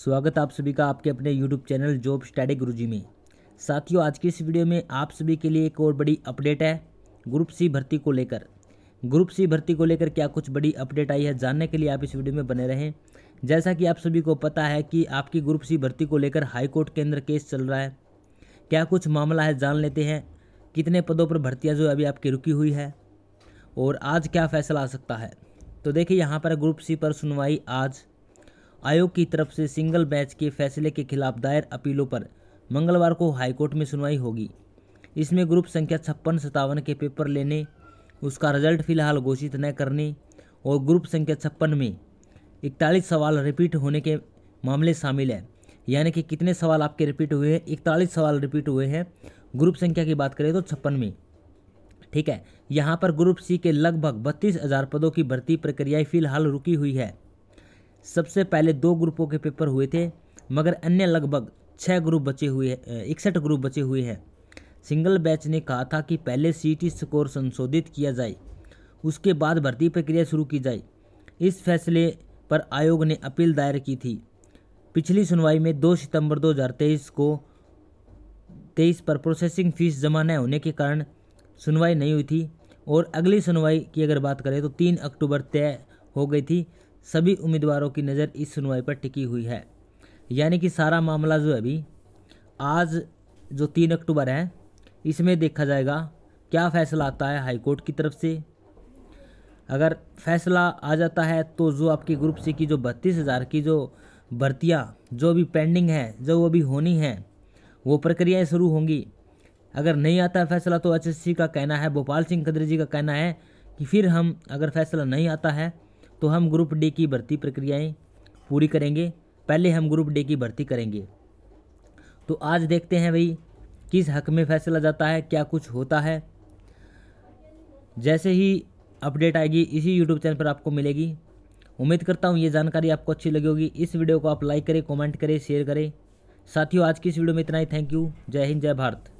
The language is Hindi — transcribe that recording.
स्वागत आप सभी का आपके अपने YouTube channel job study Guruji में साथियों आज की इस वीडियो में आप सभी के लिए एक और बड़ी अपडेट है ग्रुप सी भर्ती को लेकर ग्रुप सी भर्ती को लेकर क्या कुछ बड़ी अपडेट आई है जानने के लिए आप इस वीडियो में बने रहें जैसा कि आप सभी को पता है कि आपकी ग्रुप सी भर्ती को लेकर हाईकोर्ट के अंदर केस चल रहा है क्या कुछ मामला है जान लेते हैं कितने पदों पर भर्तियाँ जो अभी आपकी रुकी हुई है और आज क्या फैसला आ सकता है तो देखिए यहाँ पर ग्रुप सी पर सुनवाई आज आयोग की तरफ से सिंगल बैच के फैसले के खिलाफ दायर अपीलों पर मंगलवार को हाईकोर्ट में सुनवाई होगी इसमें ग्रुप संख्या छप्पन सत्तावन के पेपर लेने उसका रिजल्ट फिलहाल घोषित न करने और ग्रुप संख्या छप्पन में इकतालीस सवाल रिपीट होने के मामले शामिल हैं यानी कि कितने सवाल आपके रिपीट हुए हैं इकतालीस सवाल रिपीट हुए हैं ग्रुप संख्या की बात करें तो छप्पन में ठीक है यहाँ पर ग्रुप सी के लगभग बत्तीस हज़ार पदों की भर्ती प्रक्रियाएँ फिलहाल रुकी हुई है सबसे पहले दो ग्रुपों के पेपर हुए थे मगर अन्य लगभग छः ग्रुप बचे हुए इकसठ ग्रुप बचे हुए हैं सिंगल बैच ने कहा था कि पहले सीटी स्कोर संशोधित किया जाए उसके बाद भर्ती प्रक्रिया शुरू की जाए इस फैसले पर आयोग ने अपील दायर की थी पिछली सुनवाई में 2 सितंबर 2023 को 23 पर प्रोसेसिंग फीस जमा न होने के कारण सुनवाई नहीं हुई थी और अगली सुनवाई की अगर बात करें तो 3 अक्टूबर तय हो गई थी सभी उम्मीदवारों की नज़र इस सुनवाई पर टिकी हुई है यानी कि सारा मामला जो है अभी आज जो तीन अक्टूबर है इसमें देखा जाएगा क्या फैसला आता है हाईकोर्ट की तरफ से अगर फैसला आ जाता है तो जो आपकी ग्रुप सी की जो बत्तीस हज़ार की जो भर्तियाँ जो भी पेंडिंग है जो वो होनी है वो प्रक्रियाएँ शुरू होंगी अगर नहीं आता है फैसला तो एच का कहना है भोपाल सिंह खदरी जी का कहना है कि फिर हम अगर फैसला नहीं आता है तो हम ग्रुप डी की भर्ती प्रक्रियाएं पूरी करेंगे पहले हम ग्रुप डी की भर्ती करेंगे तो आज देखते हैं भाई किस हक में फैसला जाता है क्या कुछ होता है जैसे ही अपडेट आएगी इसी यूट्यूब चैनल पर आपको मिलेगी उम्मीद करता हूँ ये जानकारी आपको अच्छी लगी होगी इस वीडियो को आप लाइक करें कमेंट करें शेयर करें साथियों आज की इस वीडियो में इतना ही थैंक यू जय हिंद जय भारत